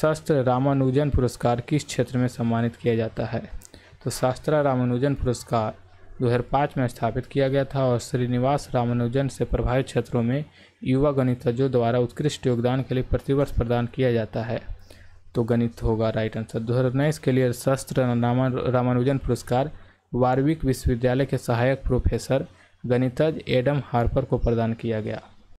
शास्त्र रामानुजन पुरस्कार किस क्षेत्र में सम्मानित किया जाता है तो शास्त्र रामानुजन पुरस्कार 2005 में स्थापित किया गया था और श्रीनिवास रामानुजन से प्रभावित क्षेत्रों में युवा गणितज्ञों द्वारा उत्कृष्ट योगदान के लिए प्रतिवर्ष प्रदान किया जाता है तो गणित होगा राइट आंसर दो के लिए शस्त्र रामानुजन पुरस्कार वार्विक विश्वविद्यालय के सहायक प्रोफेसर गणितज्ञ एडम हार्पर को प्रदान किया गया